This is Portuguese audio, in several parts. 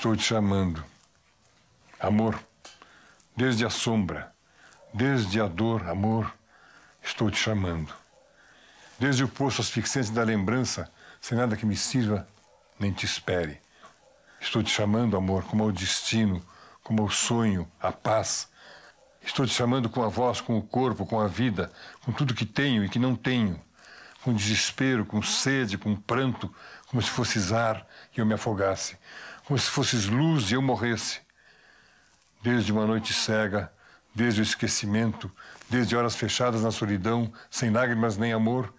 estou te chamando. Amor, desde a sombra, desde a dor, amor, estou te chamando. Desde o poço asfixiante da lembrança, sem nada que me sirva, nem te espere. Estou te chamando, amor, como ao destino, como ao sonho, à paz. Estou te chamando com a voz, com o corpo, com a vida, com tudo que tenho e que não tenho. Com desespero, com sede, com pranto, como se fosse zar e eu me afogasse como se fosses luz e eu morresse. Desde uma noite cega, desde o esquecimento, desde horas fechadas na solidão, sem lágrimas nem amor,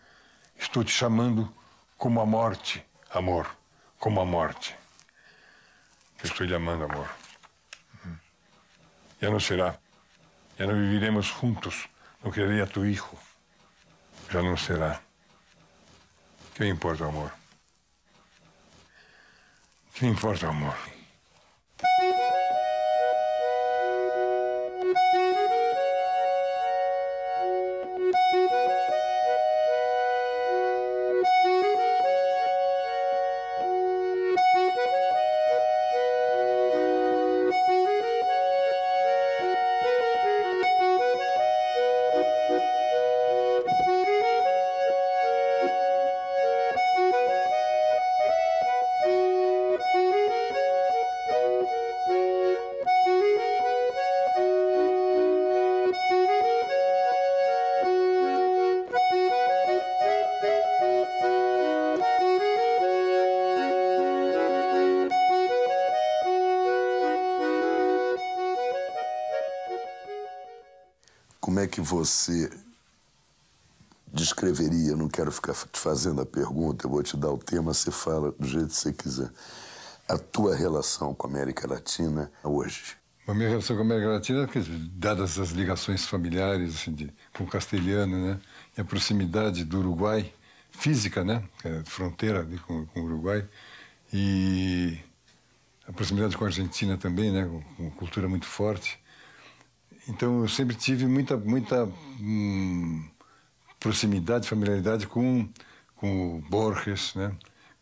estou te chamando como a morte, amor, como a morte. Eu estou lhe amando, amor. Hum. Já não será. Já não viviremos juntos. Não quererei a tu hijo. Já não será. Que importa, amor? No importa, amor. como é que você descreveria? não quero ficar te fazendo a pergunta, eu vou te dar o tema, você fala do jeito que você quiser. A tua relação com a América Latina hoje? A minha relação com a América Latina, dadas as ligações familiares assim, de, com o castelhano, né? E a proximidade do Uruguai, física, né? É, fronteira ali com, com o Uruguai. E a proximidade com a Argentina também, né? Com, com cultura muito forte. Então eu sempre tive muita, muita hum, proximidade, familiaridade com, com o Borges, né?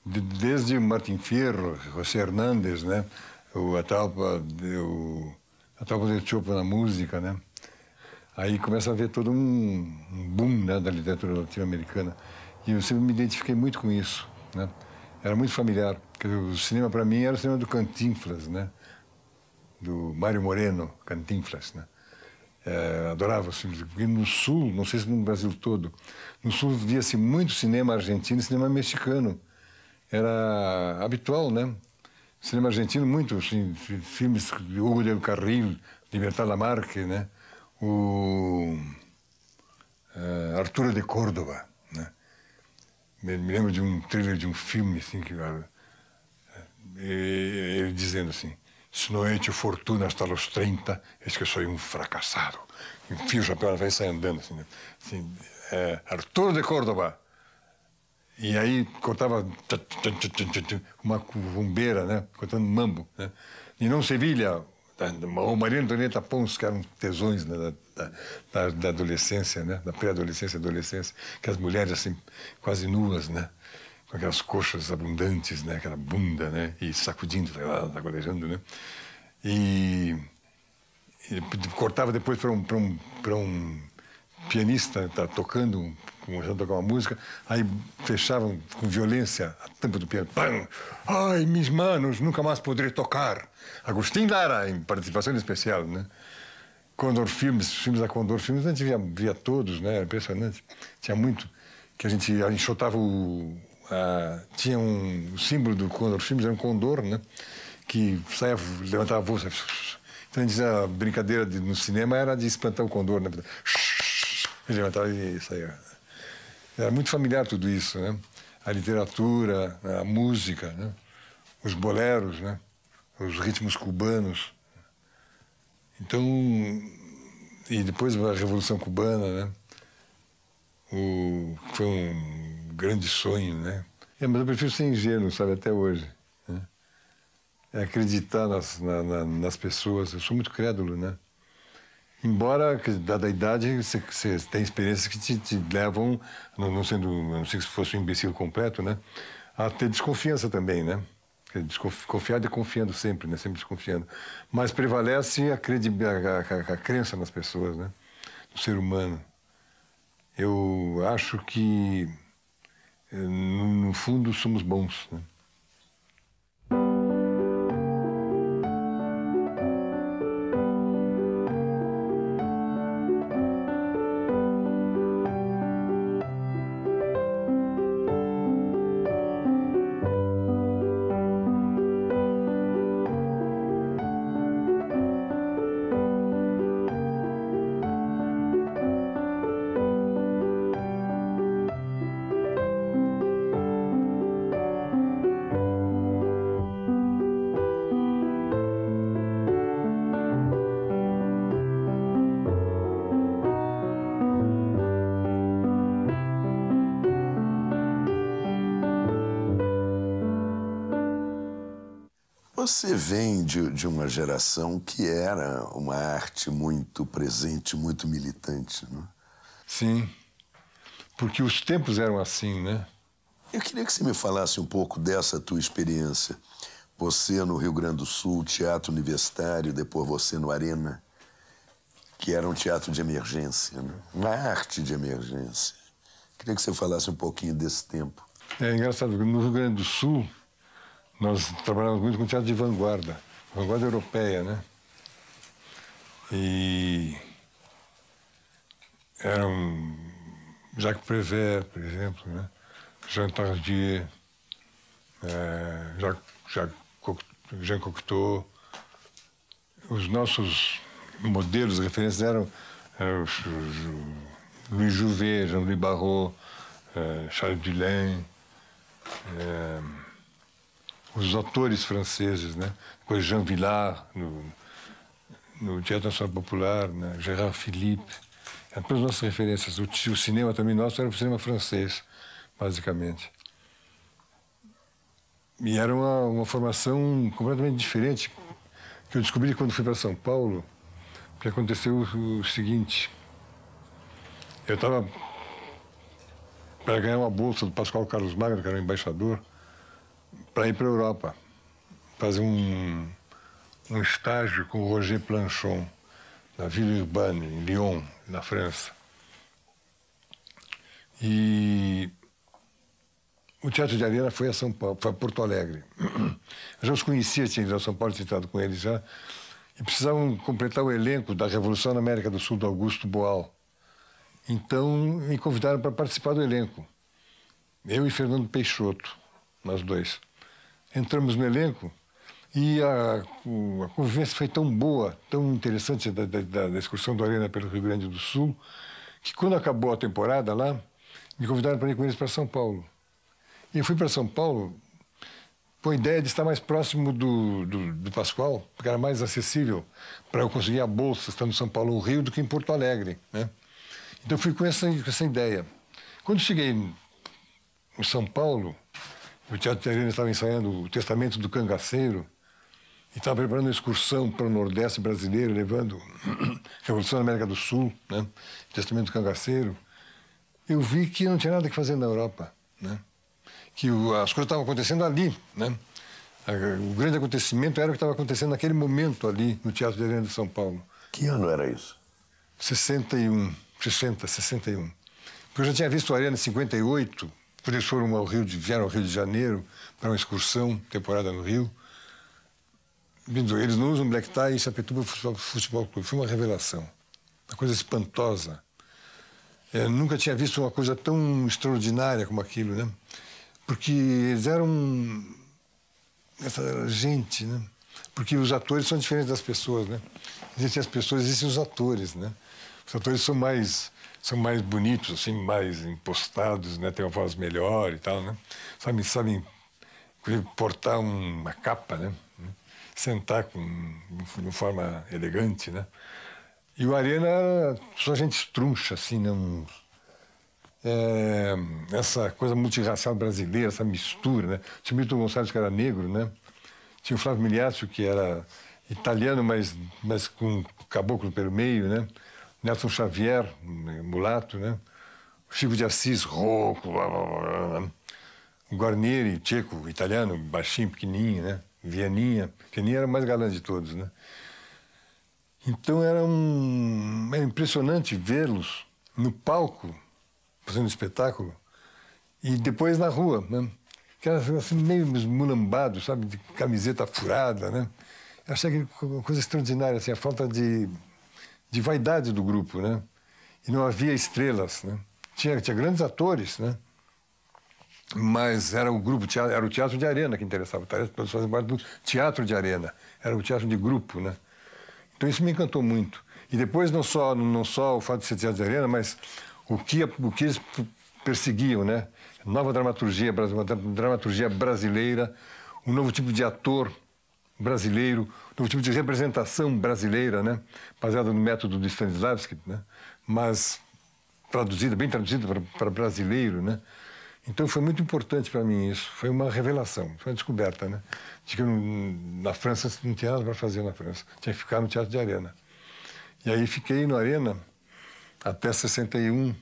De, desde Martin Fierro, José Hernández, né? O, a tropa de, o, de Chopa na música, né? Aí começa a haver todo um, um boom né, da literatura latino-americana. E eu sempre me identifiquei muito com isso, né? Era muito familiar. O cinema para mim era o cinema do Cantinflas, né? Do Mário Moreno, Cantinflas, né? É, adorava filmes. Porque no Sul, não sei se no Brasil todo, no Sul via-se muito cinema argentino e cinema mexicano. Era habitual, né? Cinema argentino, muito, assim, filmes de Hugo del Carril, Libertad Lamarque, né? O uh, é, Arturo de Córdoba, né? Me, me lembro de um trailer de um filme, assim, que... Uh, ele dizendo assim, se não é he hecho fortuna hasta los 30, es que soy un fracasado. Enfio o chapéu, ela vai sair andando assim. Né? assim é, Arthur de Córdoba. E aí cortava uma cumbeira, né? Cortando mambo. Né? E não Sevilha, ou Maria Antonieta Pons, que eram tesões né? da, da, da adolescência, né? Da pré-adolescência, adolescência, que as mulheres assim, quase nuas, né? com aquelas coxas abundantes, né? Aquela bunda, né? E sacudindo, sacolejando, tá, tá, tá né? E, e cortava depois para um, pra um, um pianista tá tocando, começando a tocar uma música, aí fechavam com violência a tampa do piano. Pam! Ai, minhas manos, nunca mais poderei tocar. Agostinho Lara, em participação especial, né? Condor Filmes, filmes da Condor Filmes, a gente via, via todos, né? Era impressionante. Tinha muito que a gente enxotava o, ah, tinha um símbolo do Condor Filmes, era um condor, né? Que saia, levantava a voz Então dizia, a brincadeira de, no cinema era de espantar o condor, né? Ele levantava e saía. Era muito familiar tudo isso, né? A literatura, né? a música, né? os boleros, né? os ritmos cubanos. Então, e depois a Revolução Cubana, né? O, foi um grande sonho, né? É, mas eu prefiro ser ingênuo, sabe, até hoje. Né? É acreditar nas, na, na, nas pessoas. Eu sou muito crédulo, né? Embora, dada a idade, você, tem experiências que te, te levam, não, não, sendo, não sei se fosse um imbecil completo, né? A ter desconfiança também, né? Desconfiado e confiando sempre, né? Sempre desconfiando. Mas prevalece a, credi a, a, a crença nas pessoas, né? No ser humano. Eu acho que eh, no fundo, somos bons. Né? Você vem de, de uma geração que era uma arte muito presente, muito militante, não né? Sim, porque os tempos eram assim, né? Eu queria que você me falasse um pouco dessa tua experiência. Você no Rio Grande do Sul, teatro universitário, depois você no Arena, que era um teatro de emergência, né? uma arte de emergência. Queria que você falasse um pouquinho desse tempo. É engraçado, no Rio Grande do Sul, nós trabalhamos muito com teatro de vanguarda, vanguarda europeia, né? E eram Jacques Prévert, por exemplo, né? Jean Tardier, é, Jacques, Jacques Jean Cocteau. Os nossos modelos, referências eram, eram Louis Jouvet, Jean-Louis Barrault, é, Charles Dulain. É, os autores franceses, né? Depois Jean Villard, no, no Teatro Nacional Popular, né? Gérard Philippe. Eram as nossas referências. O, o cinema também nosso era o cinema francês, basicamente. E era uma, uma formação completamente diferente, que eu descobri quando fui para São Paulo, que aconteceu o, o seguinte. Eu estava para ganhar uma bolsa do Pascoal Carlos Magno, que era o um embaixador, para ir para a Europa, fazer um, um estágio com o Roger Planchon na Ville Urbaine em Lyon, na França. E o Teatro de Arena foi a São Paulo, foi a Porto Alegre. Eu já os conhecia, tinha ido a São Paulo, tinha estado com eles já. E precisavam completar o elenco da Revolução na América do Sul, do Augusto Boal. Então, me convidaram para participar do elenco. Eu e Fernando Peixoto nós dois. Entramos no elenco e a, a convivência foi tão boa, tão interessante da, da, da excursão do Arena pelo Rio Grande do Sul, que quando acabou a temporada lá, me convidaram para ir com eles para São Paulo. E eu fui para São Paulo com a ideia de estar mais próximo do, do, do Pascoal, porque era mais acessível para eu conseguir a bolsa, estando em São Paulo ou Rio, do que em Porto Alegre. Né? Então fui com essa, com essa ideia. Quando cheguei em São Paulo, o Teatro Terreno estava ensaiando o Testamento do Cangaceiro e estava preparando uma excursão para o Nordeste brasileiro, levando Revolução da América do Sul, né? O Testamento do Cangaceiro. Eu vi que não tinha nada que fazer na Europa, né? Que o, as coisas estavam acontecendo ali, né? O grande acontecimento era o que estava acontecendo naquele momento ali no Teatro de Arena de São Paulo. Que ano era isso? 61, 60, 61. Porque eu já tinha visto a Arena em 58, depois eles foram ao Rio vieram ao Rio de Janeiro para uma excursão, temporada no Rio. Eles não usam black tie e Sapetuba Futebol, Futebol Clube. Foi uma revelação, uma coisa espantosa. Eu é, nunca tinha visto uma coisa tão extraordinária como aquilo, né? Porque eles eram essa gente, né? Porque os atores são diferentes das pessoas, né? Existem as pessoas, existem os atores, né? Os atores são mais são mais bonitos, assim, mais impostados, né? Tem uma voz melhor e tal, né? Sabem, sabem portar uma capa, né? Sentar com de forma elegante, né? E o Arena era só gente estruncha, assim, né? Um, é, essa coisa multirracial brasileira, essa mistura, né? Tinha o Milton Gonçalves, que era negro, né? Tinha o Flávio Miliaccio, que era italiano, mas, mas com caboclo pelo meio, né? Nelson Xavier, mulato, né? Chico de Assis, rouco, blá, blá, blá, Guarnieri, tcheco, italiano, baixinho, pequenininho, né? Vianinha, Vianinha era o mais galã de todos, né? Então era um era impressionante vê-los no palco fazendo espetáculo e depois na rua, né? Que era assim meio mulambado, sabe, de camiseta furada, né? Eu achei aquilo coisa extraordinária, assim, a falta de de vaidade do grupo, né? E não havia estrelas, né? Tinha, tinha grandes atores, né? Mas era o grupo, era o teatro de arena que interessava. Todos faziam parte do teatro de arena. Era o teatro de grupo, né? Então isso me encantou muito. E depois não só, não só o fato de ser teatro de arena, mas o que, o que eles perseguiam, né? Nova dramaturgia, dramaturgia brasileira, um novo tipo de ator brasileiro, no tipo de representação brasileira, né? baseada no método de Stanislavski, né? mas traduzida, bem traduzida para brasileiro. Né? Então foi muito importante para mim isso, foi uma revelação, foi uma descoberta, né? de que eu, na França não tinha nada para fazer na França, tinha que ficar no Teatro de Arena. E aí fiquei no Arena até 61,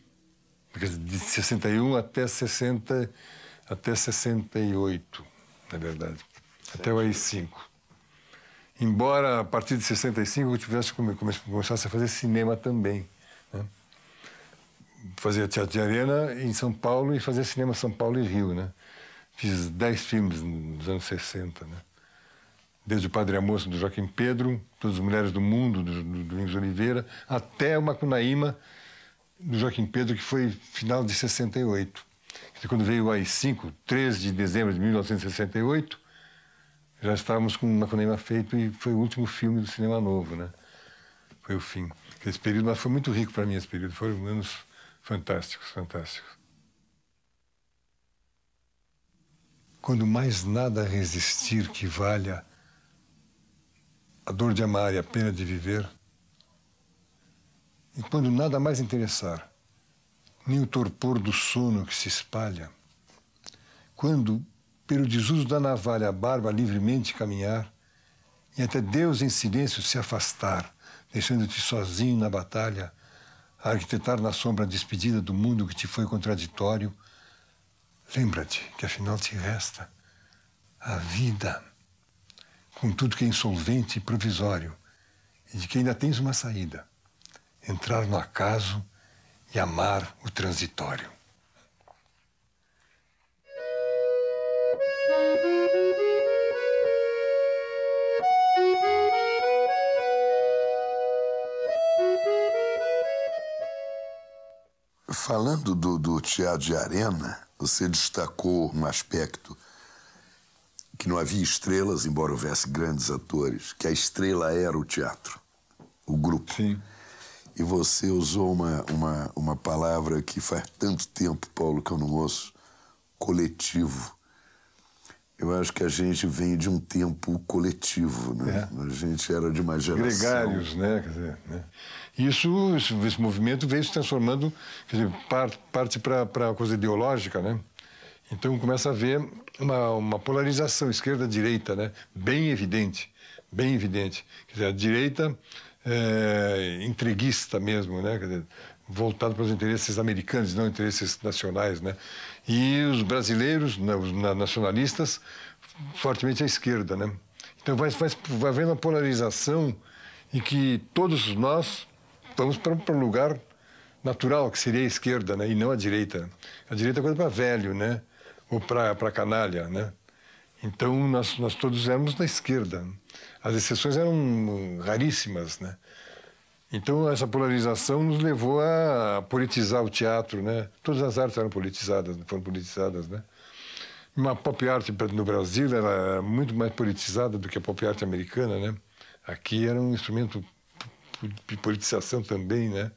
de 61 até 60, até 68, na verdade, até o AI-5 embora a partir de 65 eu tivesse come, come, começasse a fazer cinema também. Né? Fazia teatro de arena em São Paulo e fazia cinema São Paulo e Rio, né? Fiz dez filmes nos anos 60, né? Desde o Padre Amoço, do Joaquim Pedro, Todas as Mulheres do Mundo, do, do Domingos Oliveira, até o Macunaíma, do Joaquim Pedro, que foi final de 68. Quando veio o AI-5, 13 de dezembro de 1968, já estávamos com o Maconema feito e foi o último filme do cinema novo, né? Foi o fim. Esse período, mas foi muito rico para mim esse período. Foram anos fantásticos, fantásticos. Quando mais nada resistir que valha a dor de amar e a pena de viver, e quando nada mais interessar, nem o torpor do sono que se espalha, quando pelo desuso da navalha a barba livremente caminhar, e até Deus em silêncio se afastar, deixando-te sozinho na batalha, a arquitetar na sombra a despedida do mundo que te foi contraditório, lembra-te que afinal te resta a vida, com tudo que é insolvente e provisório, e de que ainda tens uma saída, entrar no acaso e amar o transitório. Falando do, do teatro de arena, você destacou um aspecto que não havia estrelas, embora houvesse grandes atores, que a estrela era o teatro, o grupo. Sim. E você usou uma, uma, uma palavra que faz tanto tempo, Paulo, que eu não ouço, coletivo. Eu acho que a gente vem de um tempo coletivo, né? É. A gente era de uma geração. Gregários, né? Quer dizer, né? Isso, esse, movimento veio se transformando, quer dizer, parte para a coisa ideológica, né? Então começa a haver uma, uma polarização esquerda-direita, né? Bem evidente, bem evidente. Quer dizer, a direita é, entreguista mesmo, né? Quer dizer, voltado para os interesses americanos, não interesses nacionais, né? E os brasileiros, né, os nacionalistas, fortemente à esquerda, né? Então vai, vai, vai havendo uma polarização em que todos nós vamos para um lugar natural, que seria a esquerda, né? E não a direita. A direita é coisa para velho, né? Ou para canalha, né? Então nós, nós todos éramos da esquerda. As exceções eram hum, raríssimas, né? Então, essa polarização nos levou a politizar o teatro, né? Todas as artes eram politizadas, foram politizadas, né? Uma pop art no Brasil era é muito mais politizada do que a pop art americana, né? Aqui era um instrumento de politização também, né?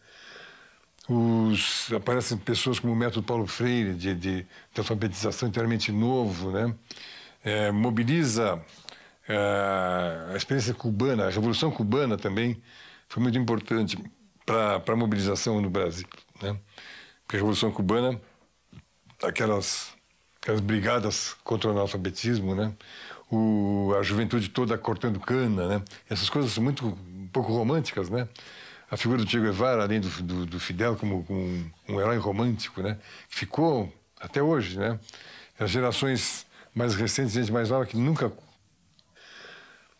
Os, aparecem pessoas como o método Paulo Freire, de, de, de alfabetização inteiramente novo, né? É, mobiliza é, a experiência cubana, a Revolução Cubana também, foi muito importante para a mobilização no Brasil. Né? Porque a Revolução Cubana, aquelas, aquelas brigadas contra o analfabetismo, né? O, a juventude toda cortando cana, né? essas coisas muito pouco românticas, né? a figura do Che Guevara, além do, do, do Fidel, como, como um, um, herói romântico, né? ficou até hoje, né? As gerações mais recentes, gente mais nova, que nunca,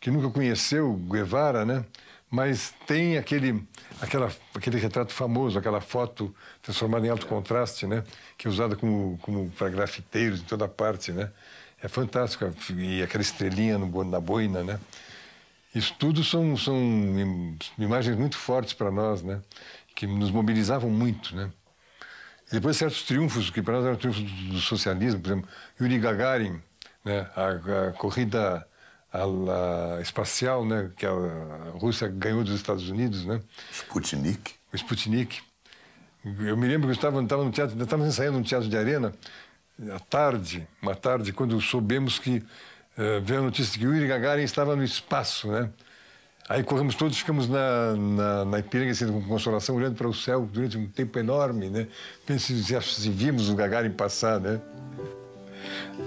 que nunca conheceu Guevara, né? mas tem aquele, aquela, aquele retrato famoso, aquela foto transformada em alto contraste, né? Que é usada como, como para grafiteiros em toda parte, né? É fantástico. E aquela estrelinha no, na boina, né? Isso tudo são, são imagens muito fortes para nós, né? Que nos mobilizavam muito, né? E depois certos triunfos, que para nós eram triunfos do, do socialismo, por exemplo, Yuri Gagarin, né? a, a corrida a espacial, né, que a Rússia ganhou dos Estados Unidos, né? Sputnik. O Sputnik. Eu me lembro que eu estava, estava no teatro, estávamos ensaiando no teatro de arena à tarde, uma tarde, quando soubemos que uh, veio a notícia que Yuri Gagarin estava no espaço, né? Aí corremos todos, ficamos na, na, na Ipiranga, assim, com consolação, olhando para o céu durante um tempo enorme, né? Pensando se, se vimos o Gagarin passar, né?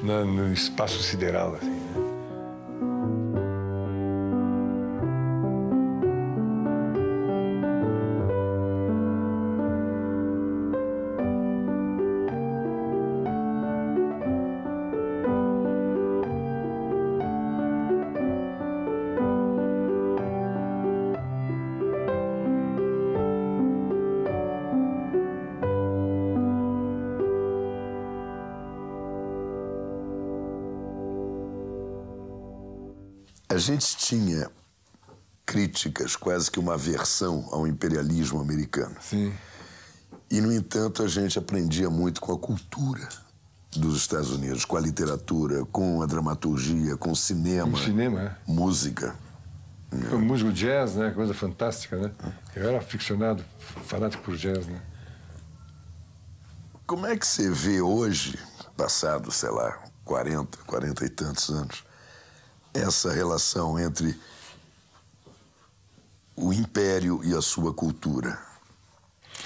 Na, no espaço sideral, assim. gente tinha críticas, quase que uma aversão ao imperialismo americano. Sim. E, no entanto, a gente aprendia muito com a cultura dos Estados Unidos, com a literatura, com a dramaturgia, com o cinema. O cinema, é. Música. O jazz, né? Coisa fantástica, né? Eu era aficionado, fanático por jazz, né? Como é que você vê hoje, passado, sei lá, 40, 40 e tantos anos, essa relação entre o império e a sua cultura.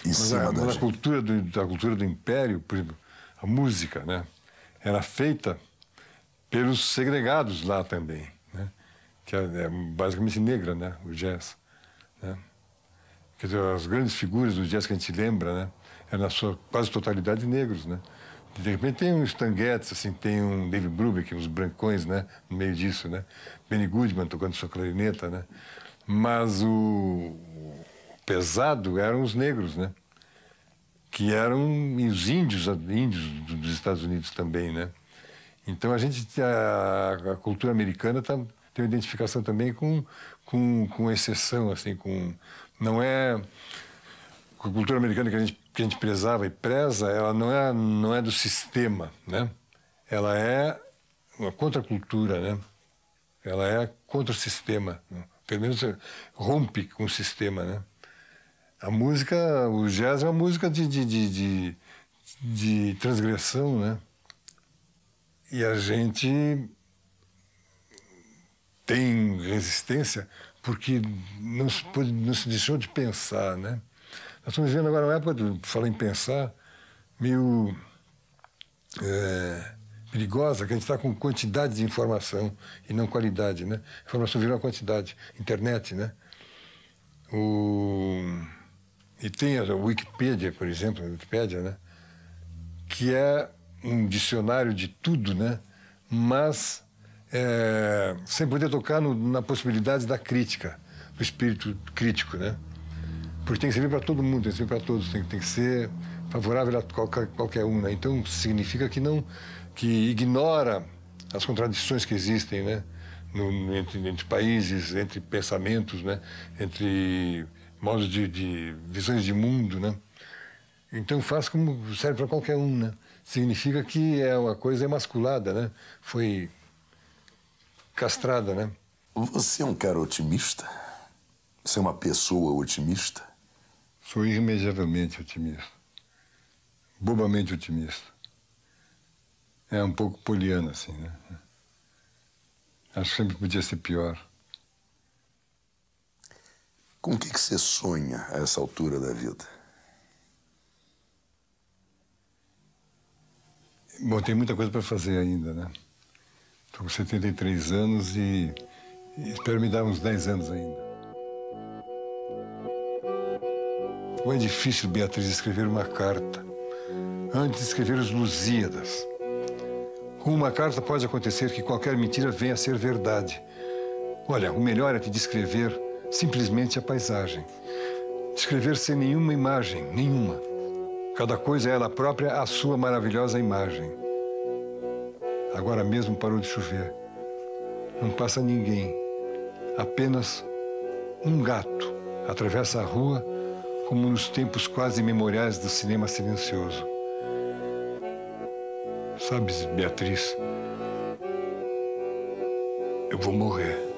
Em mas cima a, da, mas a cultura do, da cultura do império, por exemplo, a música, né, era feita pelos segregados lá também, né, que é, é basicamente negra, né, o jazz, né. Quer dizer, as grandes figuras do jazz que a gente lembra, né, é na sua quase totalidade negros, né. De repente tem um Stan Getz, assim, tem um David Brubeck, é uns brancões, né? No meio disso, né? Benny Goodman tocando sua clarineta, né? Mas o, pesado eram os negros, né? Que eram os índios, índios dos Estados Unidos também, né? Então a gente, a, a cultura americana tá, tem uma identificação também com, com, com exceção, assim, com... Não é a cultura americana que a gente, que a gente prezava e preza, ela não é, não é do sistema, né? Ela é uma contracultura, né? Ela é contra o sistema, né? pelo menos eh, rompe com o sistema, né? A música, o jazz é uma música de, de, de, de, de transgressão, né? E a gente tem resistência porque não se, não se deixou de pensar, né? Nós estamos vivendo agora uma época, de falar em pensar, meio é, perigosa, que a gente está com quantidade de informação e não qualidade, né? informação virou uma quantidade, internet, né? O, e tem a Wikipedia, por exemplo, a Wikipedia, né? Que é um dicionário de tudo, né? Mas é, sem poder tocar no, na possibilidade da crítica, do espírito crítico, né? Porque tem que servir para todo mundo, tem que servir para todos, tem, tem que ser favorável a qualquer, qualquer um. Né? Então, significa que não que ignora as contradições que existem né? No, entre, entre países, entre pensamentos, né? entre modos de, de visões de mundo. Né? Então, faz como serve para qualquer um. Né? Significa que é uma coisa emasculada, né? foi castrada. Né? Você é um cara otimista? Você é uma pessoa otimista? Sou irremediavelmente otimista, bobamente otimista. É um pouco poliana, assim, né? Acho que sempre podia ser pior. Com o que, que você sonha a essa altura da vida? Bom, tem muita coisa para fazer ainda, né? Estou com 73 anos e espero me dar uns 10 anos ainda. Como é difícil, Beatriz, escrever uma carta antes de escrever os Lusíadas. Com uma carta pode acontecer que qualquer mentira venha a ser verdade. Olha, o melhor é te descrever simplesmente a paisagem. Descrever sem nenhuma imagem, nenhuma. Cada coisa é ela própria a sua maravilhosa imagem. Agora mesmo parou de chover. Não passa ninguém. Apenas um gato atravessa a rua como nos tempos quase memoriais do cinema silencioso. Sabes, Beatriz, eu vou morrer.